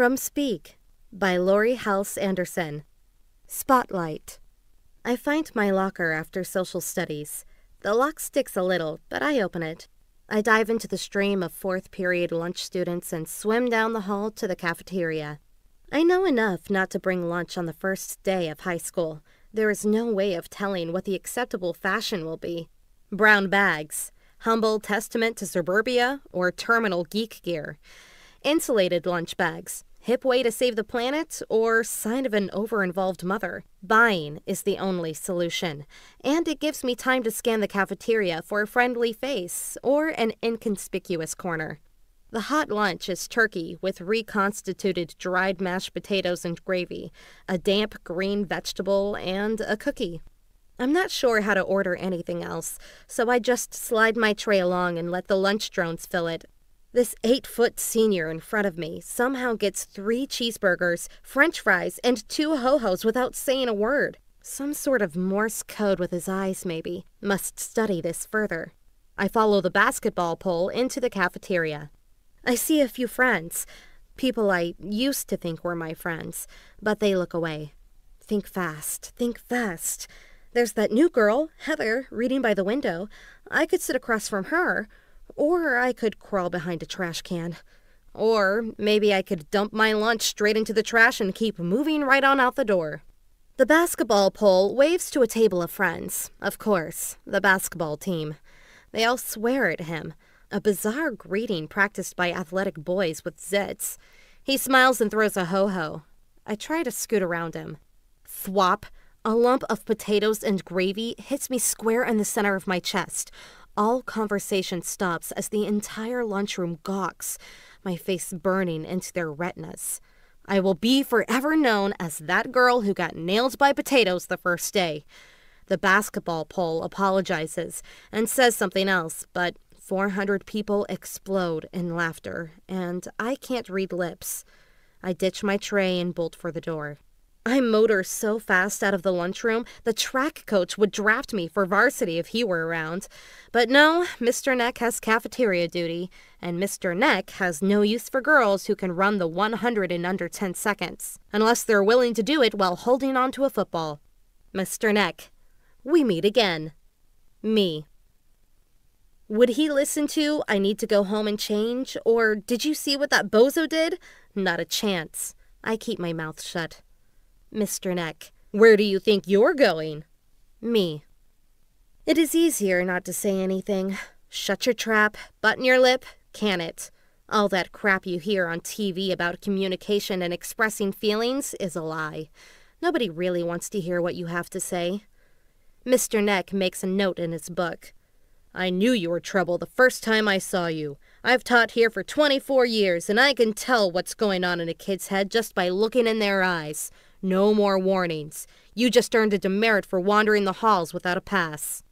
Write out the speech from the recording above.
From Speak by Laurie House Anderson. Spotlight. I find my locker after social studies. The lock sticks a little, but I open it. I dive into the stream of fourth period lunch students and swim down the hall to the cafeteria. I know enough not to bring lunch on the first day of high school. There is no way of telling what the acceptable fashion will be. Brown bags, humble testament to suburbia, or terminal geek gear. Insulated lunch bags, Hip way to save the planet or sign of an over-involved mother. Buying is the only solution, and it gives me time to scan the cafeteria for a friendly face or an inconspicuous corner. The hot lunch is turkey with reconstituted dried mashed potatoes and gravy, a damp green vegetable, and a cookie. I'm not sure how to order anything else, so I just slide my tray along and let the lunch drones fill it. This eight foot senior in front of me somehow gets three cheeseburgers, french fries, and two ho hos without saying a word. Some sort of Morse code with his eyes, maybe. Must study this further. I follow the basketball pole into the cafeteria. I see a few friends, people I used to think were my friends, but they look away. Think fast, think fast. There's that new girl, Heather, reading by the window. I could sit across from her. Or I could crawl behind a trash can. Or maybe I could dump my lunch straight into the trash and keep moving right on out the door. The basketball pole waves to a table of friends. Of course, the basketball team. They all swear at him, a bizarre greeting practiced by athletic boys with zits. He smiles and throws a ho ho. I try to scoot around him. Thwop! A lump of potatoes and gravy hits me square in the center of my chest, all conversation stops as the entire lunchroom gawks, my face burning into their retinas. I will be forever known as that girl who got nailed by potatoes the first day. The basketball pole apologizes and says something else, but 400 people explode in laughter, and I can't read lips. I ditch my tray and bolt for the door. I motor so fast out of the lunchroom, the track coach would draft me for varsity if he were around. But no, Mr. Neck has cafeteria duty, and Mr. Neck has no use for girls who can run the 100 in under 10 seconds, unless they're willing to do it while holding on to a football. Mr. Neck, we meet again. Me. Would he listen to, I need to go home and change, or did you see what that bozo did? Not a chance. I keep my mouth shut. Mr. Neck. Where do you think you're going? Me. It is easier not to say anything. Shut your trap, button your lip, can it. All that crap you hear on TV about communication and expressing feelings is a lie. Nobody really wants to hear what you have to say. Mr. Neck makes a note in his book. I knew you were trouble the first time I saw you. I've taught here for 24 years, and I can tell what's going on in a kid's head just by looking in their eyes. No more warnings. You just earned a demerit for wandering the halls without a pass.